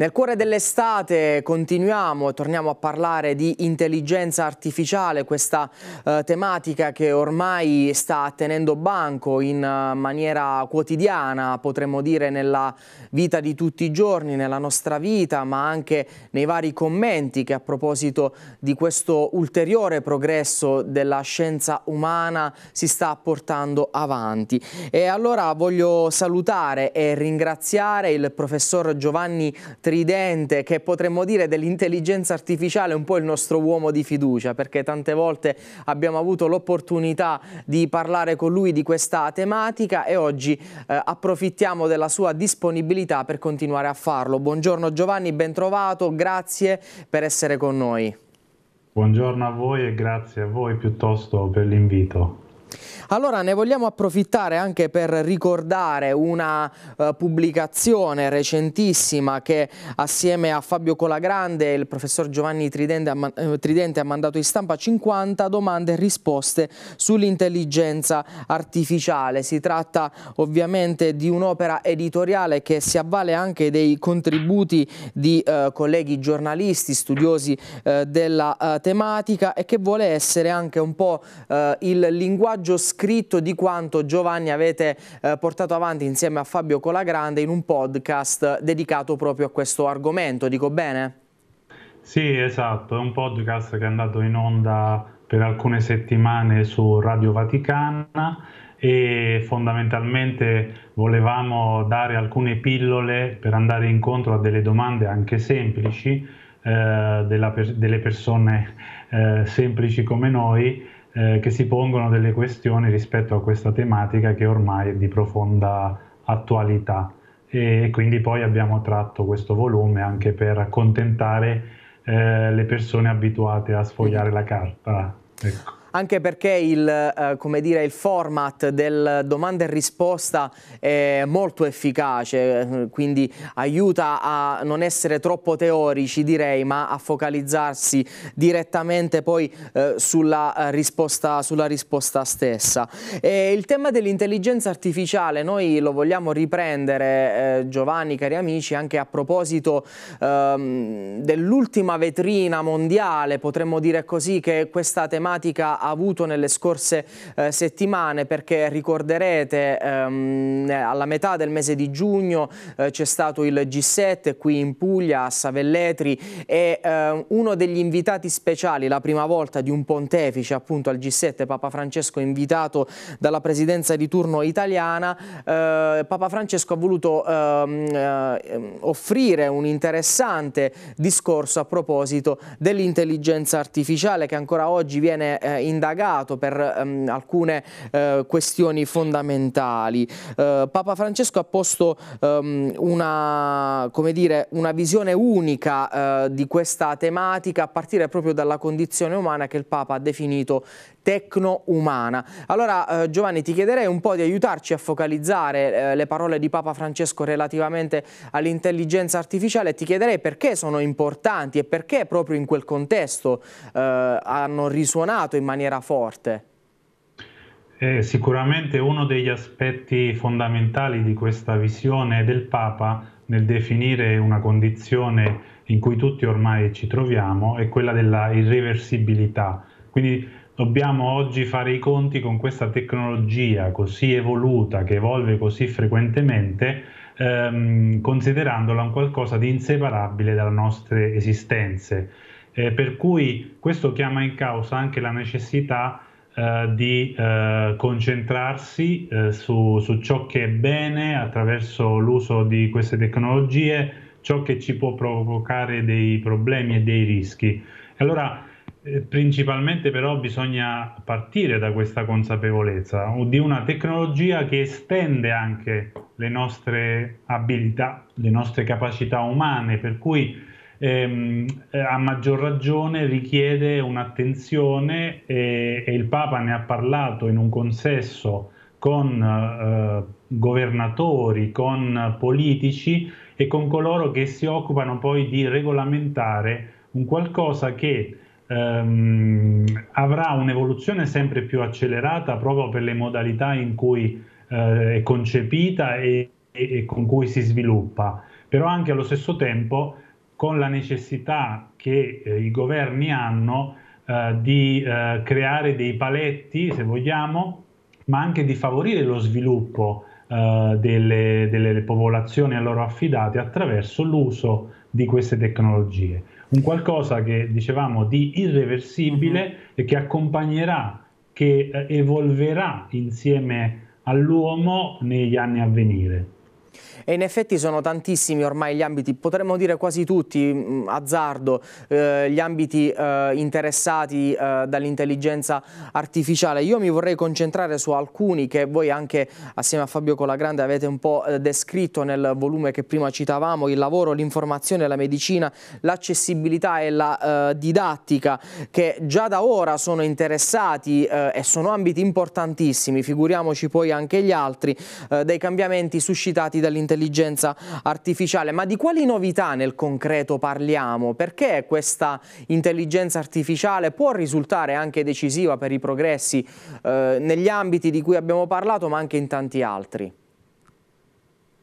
Nel cuore dell'estate continuiamo, e torniamo a parlare di intelligenza artificiale, questa eh, tematica che ormai sta tenendo banco in uh, maniera quotidiana, potremmo dire nella vita di tutti i giorni, nella nostra vita, ma anche nei vari commenti che a proposito di questo ulteriore progresso della scienza umana si sta portando avanti. E allora voglio salutare e ringraziare il professor Giovanni Tre stridente che potremmo dire dell'intelligenza artificiale un po' il nostro uomo di fiducia perché tante volte abbiamo avuto l'opportunità di parlare con lui di questa tematica e oggi eh, approfittiamo della sua disponibilità per continuare a farlo. Buongiorno Giovanni, ben trovato, grazie per essere con noi. Buongiorno a voi e grazie a voi piuttosto per l'invito. Allora ne vogliamo approfittare anche per ricordare una uh, pubblicazione recentissima che assieme a Fabio Colagrande e il professor Giovanni Tridente ha, eh, Tridente ha mandato in stampa 50 domande e risposte sull'intelligenza artificiale. Si tratta ovviamente di un'opera editoriale che si avvale anche dei contributi di uh, colleghi giornalisti, studiosi uh, della tematica e che vuole essere anche un po' il linguaggio messaggio scritto di quanto Giovanni avete eh, portato avanti insieme a Fabio Colagrande in un podcast dedicato proprio a questo argomento, dico bene? Sì, esatto, è un podcast che è andato in onda per alcune settimane su Radio Vaticana e fondamentalmente volevamo dare alcune pillole per andare incontro a delle domande anche semplici eh, della, delle persone eh, semplici come noi eh, che si pongono delle questioni rispetto a questa tematica che ormai è di profonda attualità e quindi poi abbiamo tratto questo volume anche per accontentare eh, le persone abituate a sfogliare la carta. Ecco anche perché il, eh, dire, il format del domanda e risposta è molto efficace, eh, quindi aiuta a non essere troppo teorici direi, ma a focalizzarsi direttamente poi eh, sulla, eh, risposta, sulla, risposta, stessa. E il tema dell'intelligenza artificiale, noi lo vogliamo riprendere eh, Giovanni, cari amici, anche a proposito ehm, dell'ultima vetrina mondiale, potremmo dire così, che questa tematica avuto nelle scorse eh, settimane perché ricorderete ehm, alla metà del mese di giugno eh, c'è stato il G7 qui in Puglia a Savelletri e eh, uno degli invitati speciali, la prima volta di un pontefice appunto al G7, Papa Francesco invitato dalla presidenza di turno italiana, eh, Papa Francesco ha voluto ehm, eh, offrire un interessante discorso a proposito dell'intelligenza artificiale che ancora oggi viene eh, indagato per um, alcune uh, questioni fondamentali. Uh, Papa Francesco ha posto um, una, dire, una, visione unica uh, di questa tematica a partire proprio dalla condizione umana che il Papa ha definito tecno-umana. Allora eh, Giovanni ti chiederei un po' di aiutarci a focalizzare eh, le parole di Papa Francesco relativamente all'intelligenza artificiale e ti chiederei perché sono importanti e perché proprio in quel contesto eh, hanno risuonato in maniera forte. Eh, sicuramente uno degli aspetti fondamentali di questa visione del Papa nel definire una condizione in cui tutti ormai ci troviamo è quella della irreversibilità. Quindi dobbiamo oggi fare i conti con questa tecnologia così evoluta, che evolve così frequentemente, ehm, considerandola un qualcosa di inseparabile dalle nostre esistenze. Eh, per cui questo chiama in causa anche la necessità eh, di eh, concentrarsi eh, su, su ciò che è bene attraverso l'uso di queste tecnologie, ciò che ci può provocare dei problemi e dei rischi. Allora, eh, principalmente però bisogna partire da questa consapevolezza di una tecnologia che estende anche le nostre abilità, le nostre capacità umane, per cui ehm, eh, a maggior ragione richiede un'attenzione e, e, il Papa ne ha parlato in un consesso con eh, governatori, con politici e con coloro che si occupano poi di regolamentare un qualcosa che ehm, avrà un'evoluzione sempre più accelerata proprio per le modalità in cui eh, è concepita e, e, e con cui si sviluppa, però anche allo stesso tempo con la necessità che eh, i governi hanno eh, di eh, creare dei paletti, se vogliamo, ma anche di favorire lo sviluppo eh, delle, delle popolazioni a loro affidate attraverso l'uso di queste tecnologie un qualcosa che dicevamo di irreversibile mm-hmm. e che accompagnerà, che eh, evolverà insieme all'uomo negli anni a venire. E in effetti sono tantissimi ormai gli ambiti, potremmo dire quasi tutti, mm, azzardo, eh, gli ambiti eh, interessati eh, dall'intelligenza artificiale. Io mi vorrei concentrare su alcuni che voi anche assieme a Fabio Colagrande avete un po' eh, descritto nel volume che prima citavamo, il lavoro, l'informazione, la medicina, l'accessibilità e la eh, didattica, che già da ora sono interessati eh, e sono ambiti importantissimi, figuriamoci poi anche gli altri, dei cambiamenti suscitati generati dall'intelligenza artificiale, ma di quali novità nel concreto parliamo? Perché questa intelligenza artificiale può risultare anche decisiva per i progressi eh, negli ambiti di cui abbiamo parlato, ma anche in tanti altri?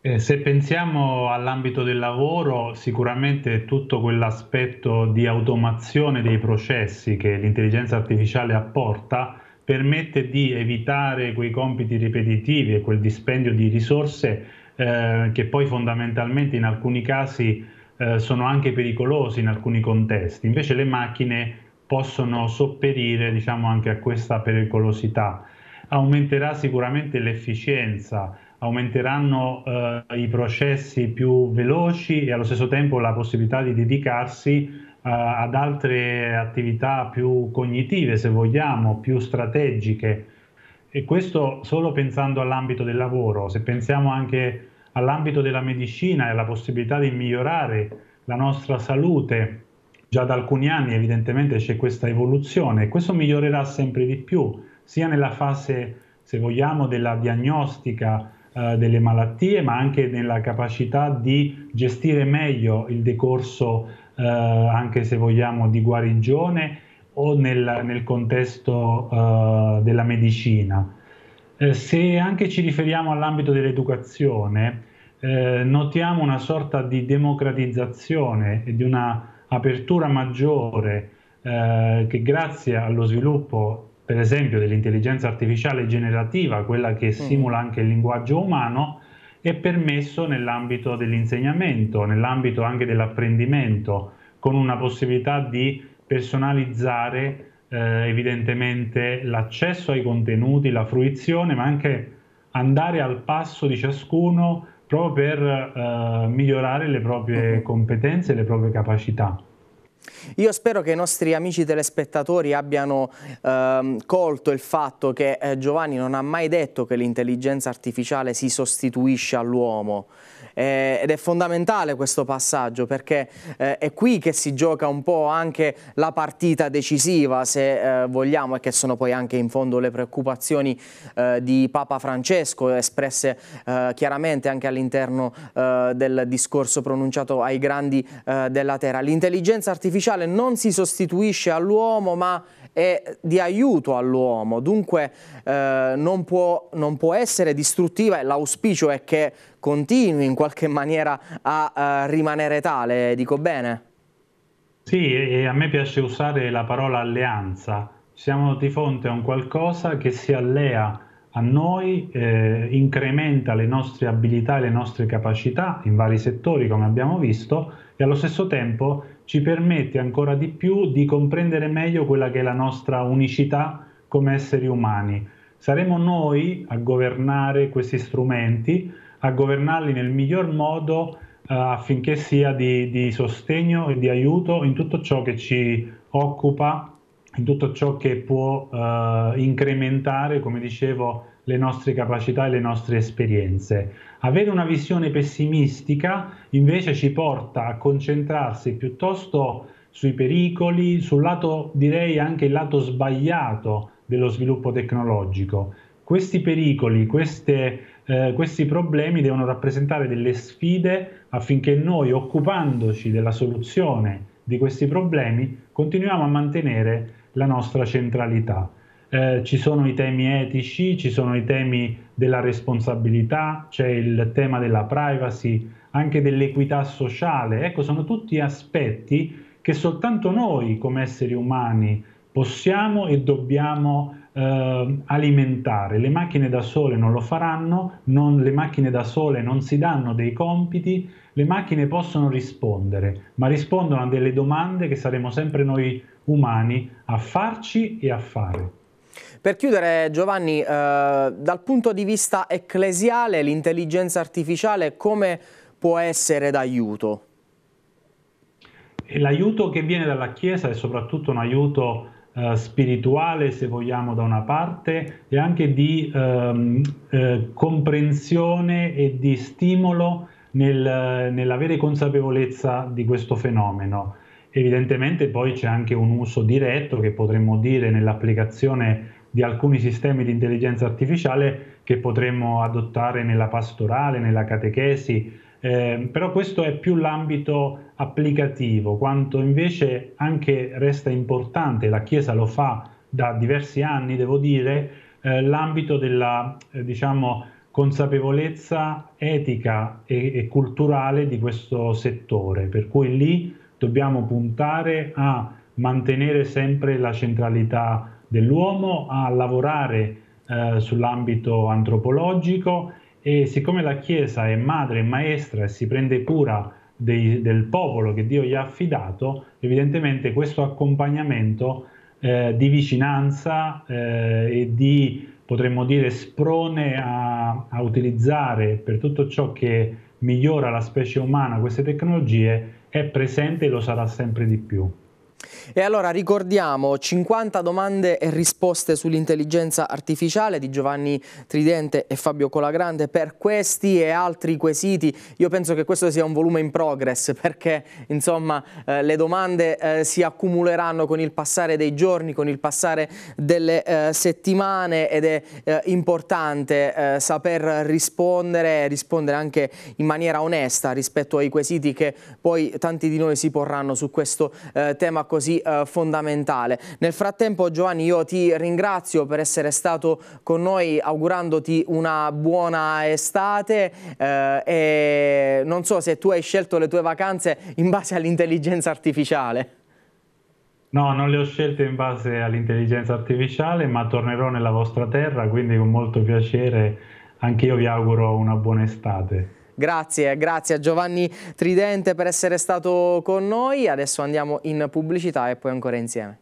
Eh, se pensiamo all'ambito del lavoro, sicuramente tutto quell'aspetto di automazione dei processi che l'intelligenza artificiale apporta permette di evitare quei compiti ripetitivi e quel dispendio di risorse eh, che poi fondamentalmente in alcuni casi eh, sono anche pericolosi in alcuni contesti. Invece le macchine possono sopperire diciamo, anche a questa pericolosità. Aumenterà sicuramente l'efficienza, aumenteranno eh, i processi più veloci e allo stesso tempo la possibilità di dedicarsi eh, ad altre attività più cognitive, se vogliamo, più strategiche e questo solo pensando all'ambito del lavoro, se pensiamo anche all'ambito della medicina e alla possibilità di migliorare la nostra salute, già da alcuni anni evidentemente c'è questa evoluzione e questo migliorerà sempre di più, sia nella fase, se vogliamo, della diagnostica eh, delle malattie, ma anche nella capacità di gestire meglio il decorso, eh, anche se vogliamo, di guarigione o nel, nel contesto uh, della medicina. Eh, se anche ci riferiamo all'ambito dell'educazione, eh, notiamo una sorta di democratizzazione e di una apertura maggiore eh, che grazie allo sviluppo, per esempio, dell'intelligenza artificiale generativa, quella che mm. simula anche il linguaggio umano, è permesso nell'ambito dell'insegnamento, nell'ambito anche dell'apprendimento, con una possibilità di personalizzare eh, evidentemente l'accesso ai contenuti, la fruizione, ma anche andare al passo di ciascuno proprio per eh, migliorare le proprie mhm. competenze e le proprie capacità. Io spero che i nostri amici telespettatori abbiano ehm, colto il fatto che eh, Giovanni non ha mai detto che l'intelligenza artificiale si sostituisce all'uomo, eh, ed è fondamentale questo passaggio perché eh, è qui che si gioca un po' anche la partita decisiva se eh, vogliamo e che sono poi anche in fondo le preoccupazioni eh, di Papa Francesco espresse eh, chiaramente anche all'interno eh, del discorso pronunciato ai grandi della terra. L'intelligenza artificiale non si sostituisce all'uomo ma è di aiuto all'uomo, dunque eh, non, può, non, può, essere distruttiva e l'auspicio è che continui in qualche maniera a eh, rimanere tale, dico bene? Sì, e a me piace usare la parola alleanza. Siamo di fronte a un qualcosa che si allea a noi, eh, incrementa le nostre abilità e le nostre capacità in vari settori, come abbiamo visto, e allo stesso tempo ci permette ancora di più di comprendere meglio quella che è la nostra unicità come esseri umani. Saremo noi a governare questi strumenti, a governarli nel miglior modo eh, affinché sia di, di sostegno e di aiuto in tutto ciò che ci occupa, in tutto ciò che può eh, incrementare, come dicevo, le nostre capacità e le nostre esperienze. Avere una visione pessimistica invece ci porta a concentrarsi piuttosto sui pericoli, sul lato direi anche il lato sbagliato dello sviluppo tecnologico. Questi pericoli, queste, eh, questi problemi devono rappresentare delle sfide affinché noi occupandoci della soluzione di questi problemi continuiamo a mantenere la nostra centralità eh, ci sono i temi etici, ci sono i temi della responsabilità, c'è il tema della privacy, anche dell'equità sociale. Ecco, sono tutti aspetti che soltanto noi come esseri umani possiamo e dobbiamo eh, alimentare. Le macchine da sole non lo faranno, non, le macchine da sole non si danno dei compiti, le macchine possono rispondere, ma rispondono a delle domande che saremo sempre noi umani a farci e a fare. Per chiudere Giovanni, eh, dal punto di vista ecclesiale l'intelligenza artificiale come può essere d'aiuto? L'aiuto che viene dalla Chiesa è soprattutto un aiuto eh, spirituale, se vogliamo, da una parte, e anche di ehm, eh, comprensione e di stimolo nel, nell'avere consapevolezza di questo fenomeno. Evidentemente poi c'è anche un uso diretto che potremmo dire nell'applicazione di alcuni sistemi di intelligenza artificiale che potremmo adottare nella pastorale, nella catechesi, eh, però questo è più l'ambito applicativo, quanto invece anche resta importante, la Chiesa lo fa da diversi anni, devo dire, eh, l'ambito della eh, diciamo, consapevolezza etica e, e culturale di questo settore, per cui lì dobbiamo puntare a mantenere sempre la centralità dell'uomo, a lavorare eh, sull'ambito antropologico e siccome la Chiesa è madre e maestra e si prende cura dei, del popolo che Dio gli ha affidato, evidentemente questo accompagnamento eh, di vicinanza eh, e di, potremmo dire, sprone a, a utilizzare per tutto ciò che migliora la specie umana queste tecnologie è presente e lo sarà sempre di più. E allora ricordiamo 50 domande e risposte sull'intelligenza artificiale di Giovanni Tridente e Fabio Colagrande per questi e altri quesiti. Io penso che questo sia un volume in progress perché insomma eh, le domande eh, si accumuleranno con il passare dei giorni, con il passare delle eh, settimane ed è eh, importante eh, saper rispondere, e rispondere anche in maniera onesta rispetto ai quesiti che poi tanti di noi si porranno su questo eh, tema così eh, fondamentale. Nel frattempo Giovanni io ti ringrazio per essere stato con noi augurandoti una buona estate eh, e non so se tu hai scelto le tue vacanze in base all'intelligenza artificiale. No, non le ho scelte in base all'intelligenza artificiale, ma tornerò nella vostra terra, quindi con molto piacere anche io vi auguro una buona estate. Grazie, grazie a Giovanni Tridente per essere stato con noi. Adesso andiamo in pubblicità e poi ancora insieme.